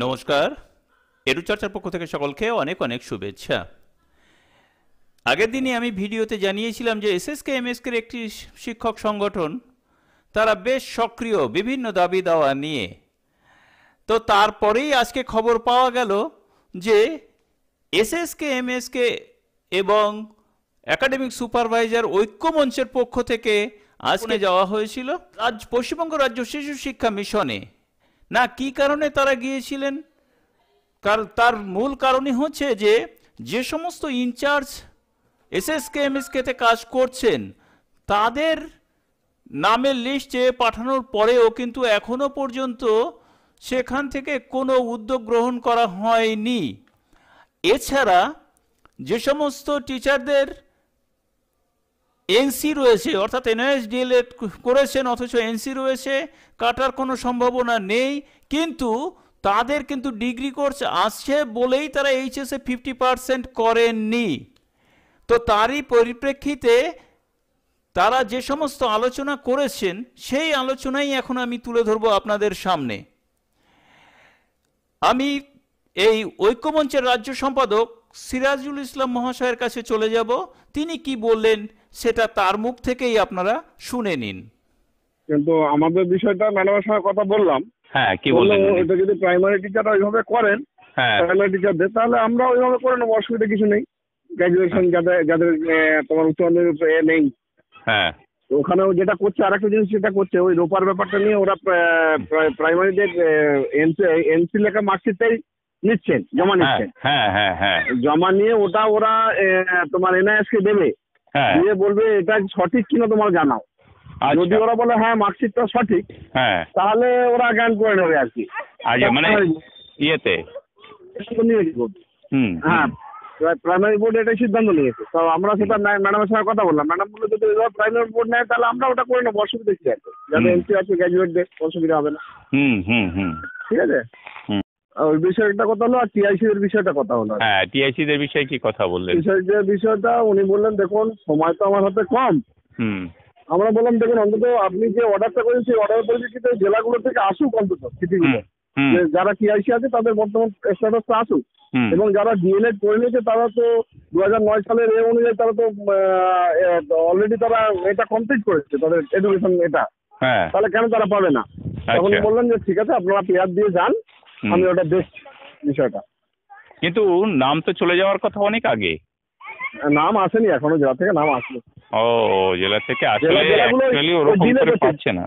নমস্কার এরুচর্চার পক্ষ থেকে সকলকে অনেক অনেক শুভেচ্ছা আগের দিনে আমি ভিডিওতে জানিয়েছিলাম যে এসএসকে এমএসকের একটি শিক্ষক সংগঠন তারা বেশ সক্রিয় বিভিন্ন দাবি দাওয়া নিয়ে তো তারপরেই আজকে খবর পাওয়া গেল যে এসএসকে এমএসকে এবং একাডেমিক সুপারভাইজার ঐক্যমঞ্চের পক্ষ থেকে আজকে যাওয়া হয়েছিল আজ পশ্চিমবঙ্গ রাজ্য শিশু শিক্ষা মিশনে না কি কারণে তারা গিয়েছিলেন তার মূল কারণই হচ্ছে যে যে সমস্ত in charge S S K M S কেতে কাজ করছেন তাদের নামের লিস্ট চেয়ে পাঠানোর পরেও কিন্তু এখনো পর্যন্ত সেখান থেকে কোনো উদ্যোগ গ্রহণ করা হয়নি এছাড়া যে সমস্ত টিচারদের এনসি রয়েছে অর্থাৎ এনএসডিএল করেছেন অথচ এনসি রয়েছে কাটার কোনো সম্ভাবনা নেই কিন্তু তাদের কিন্তু ডিগ্রি কোর্স আসছে বলেই তারা এইচএসএ ফিফটি পারসেন্ট করেননি তো তারই পরিপ্রেক্ষিতে তারা যে সমস্ত আলোচনা করেছেন সেই আলোচনাই এখন আমি তুলে ধরব আপনাদের সামনে আমি এই ঐক্যমঞ্চের রাজ্য সম্পাদক সিরাজুল ইসলাম মহাশয়ের কাছে চলে যাব তিনি কি বললেন সেটা তার মুখ থেকেই আপনারা শুনে নিন কিন্তু আমাদের বিষয়টা ম্যাডামের সঙ্গে কথা বললাম হ্যাঁ কি বললেন এটা যদি প্রাইমারি টিচার ওইভাবে করেন প্রাইমারি হ্যাঁ। টিচারদের তাহলে আমরা ওইভাবে করে নেবো অসুবিধা কিছু নেই গ্র্যাজুয়েশন যাদের যাদের তোমার উচ্চ মাধ্যমিক নেই হ্যাঁ ওখানেও যেটা করছে আর একটা জিনিস যেটা করছে ওই রোপার ব্যাপারটা নিয়ে ওরা প্রাইমারিদের এনসি লেখা মার্কশিটটাই নিচ্ছেন জমা হ্যাঁ, নিচ্ছেন হ্যাঁ, জমা নিয়ে ওটা ওরা তোমার এনআইএস কে দেবে দিয়ে হ্যাঁ। বলবে এটা সঠিক কিনা তোমার জানাও আচ্ছা। যদি ওরা বলে হ্যাঁ মার্কশিটটা সঠিক হ্যাঁ তাহলে ওরা জ্ঞান করে নেবে আর কি আচ্ছা মানে ইয়েতে হুম হ্যাঁ প্রাইমারি বোর্ড এটা সিদ্ধান্ত নিয়েছে তো আমরা সেটা ম্যাডামের সঙ্গে কথা বললাম ম্যাডাম বললো যদি প্রাইমারি বোর্ড নেয় তাহলে আমরা ওটা করে নেবো অসুবিধা কি আছে যাদের এমসি আছে গ্র্যাজুয়েটদের অসুবিধা হবে না হুম হুম হুম ঠিক আছে ওই বিষয়ে একটা কথা হলো আর টিআইসি এর বিষয়টা কথা হলো হ্যাঁ টিআইসি এর বিষয়ে কি কথা বললেন বিষয়টা বিষয়টা উনি বললেন দেখুন সময় তো আমার হাতে কম হুম আমরা বললাম দেখুন অন্তত আপনি যে অর্ডারটা করেছেন সেই অর্ডারের পরিপ্রেক্ষিতে জেলাগুলো থেকে আসুক অন্তত সিটিগুলো যারা টিআইসি আছে তাদের বর্তমান স্ট্যাটাস স্ট্যাটাসটা আসুক এবং যারা ডিএলএড করে নিয়েছে তারা তো দু নয় সালের এ অনুযায়ী তারা তো অলরেডি তারা এটা কমপ্লিট করেছে তাদের এডুকেশন এটা হ্যাঁ। তাহলে কেন তারা পাবে না তখন আচ্ছা। বললেন যে ঠিক আছে আপনারা পেয়ার দিয়ে যান আমি ওটা বেস্ট বিষয়টা কিন্তু নাম তো চলে যাওয়ার কথা অনেক আগে নাম আসেনি এখনো জেলা থেকে নাম আসলো ও জেলা থেকে আসলে অ্যাকচুয়ালি ওরকম করে পাচ্ছে না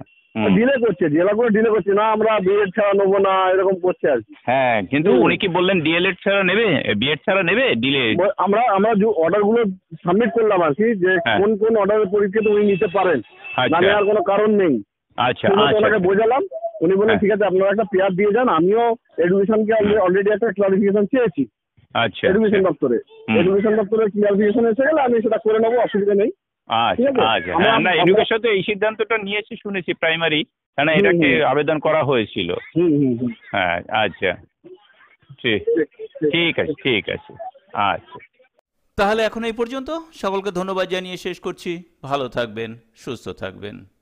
ডিলে করছে জেলাগুলো ডিলে করছে না আমরা বিএড ছাড়া নেবো না এরকম করছে আর হ্যাঁ কিন্তু উনি কি বললেন ডিএলএড ছাড়া নেবে বিএড ছাড়া নেবে ডিলে আমরা আমরা যে অর্ডারগুলো সাবমিট করলাম আর কি যে হ্যাঁ। কোন কোন অর্ডারের পরীক্ষা উনি নিতে পারেন আচ্ছা। না কোনো কারণ নেই আচ্ছা আচ্ছা, আচ্ছা বোঝালাম উনি বললেন হ্যাঁ। ঠিক আছে আপনারা একটা পেয়ার দিয়ে যান আমিও এডুকেশনকে অলরেডি একটা ক্লারিফিকেশন চেয়েছি আচ্ছা এডুকেশন আচ্ছা। দপ্তরে এডুকেশন দপ্তরের ক্লারিফিকেশন এসে গেলে আমি সেটা করে নেবো অসুবিধা নেই আচ্ছা আচ্ছা হ্যাঁ এডুকেশন তো এই সিদ্ধান্তটা নিয়েছি শুনেছি প্রাইমারি কেন এটাকে আবেদন করা হয়েছিল হ্যাঁ আচ্ছা ঠিক ঠিক আছে ঠিক আছে আচ্ছা তাহলে এখন এই পর্যন্ত সকলকে ধন্যবাদ জানিয়ে শেষ করছি ভালো থাকবেন সুস্থ থাকবেন